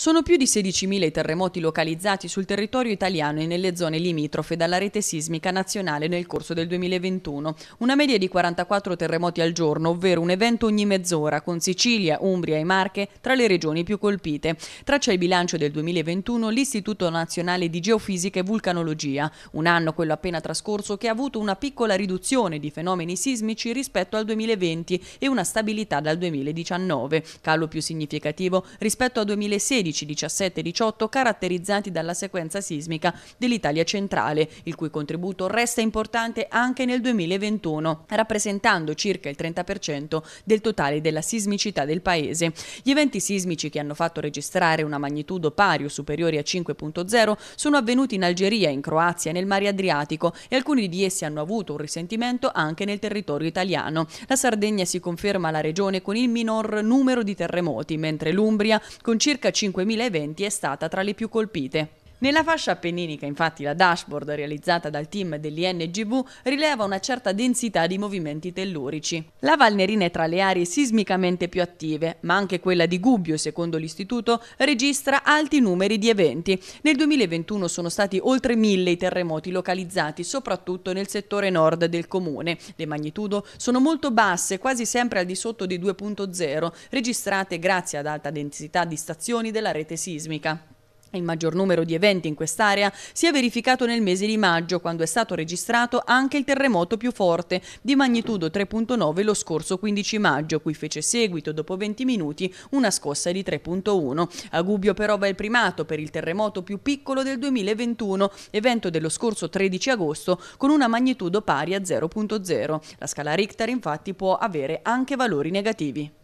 Sono più di 16.000 i terremoti localizzati sul territorio italiano e nelle zone limitrofe dalla rete sismica nazionale nel corso del 2021, una media di 44 terremoti al giorno, ovvero un evento ogni mezz'ora, con Sicilia, Umbria e Marche tra le regioni più colpite. Traccia il bilancio del 2021 l'Istituto Nazionale di Geofisica e Vulcanologia, un anno quello appena trascorso che ha avuto una piccola riduzione di fenomeni sismici rispetto al 2020 e una stabilità dal 2019, calo più significativo rispetto al 2016 16, 17 e 18 caratterizzati dalla sequenza sismica dell'Italia centrale, il cui contributo resta importante anche nel 2021, rappresentando circa il 30% del totale della sismicità del Paese. Gli eventi sismici che hanno fatto registrare una magnitudo pari o superiore a 5.0 sono avvenuti in Algeria, in Croazia, e nel mare Adriatico e alcuni di essi hanno avuto un risentimento anche nel territorio italiano. La Sardegna si conferma la regione con il minor numero di terremoti, mentre l'Umbria, con circa 5 2020 è stata tra le più colpite. Nella fascia appenninica, infatti, la dashboard realizzata dal team dell'INGV rileva una certa densità di movimenti tellurici. La Valnerina è tra le aree sismicamente più attive, ma anche quella di Gubbio, secondo l'istituto, registra alti numeri di eventi. Nel 2021 sono stati oltre mille i terremoti localizzati, soprattutto nel settore nord del comune. Le magnitudo sono molto basse, quasi sempre al di sotto di 2.0, registrate grazie ad alta densità di stazioni della rete sismica. Il maggior numero di eventi in quest'area si è verificato nel mese di maggio, quando è stato registrato anche il terremoto più forte, di magnitudo 3.9 lo scorso 15 maggio, cui fece seguito dopo 20 minuti una scossa di 3.1. A Gubbio però va il primato per il terremoto più piccolo del 2021, evento dello scorso 13 agosto, con una magnitudo pari a 0.0. La scala Richter infatti può avere anche valori negativi.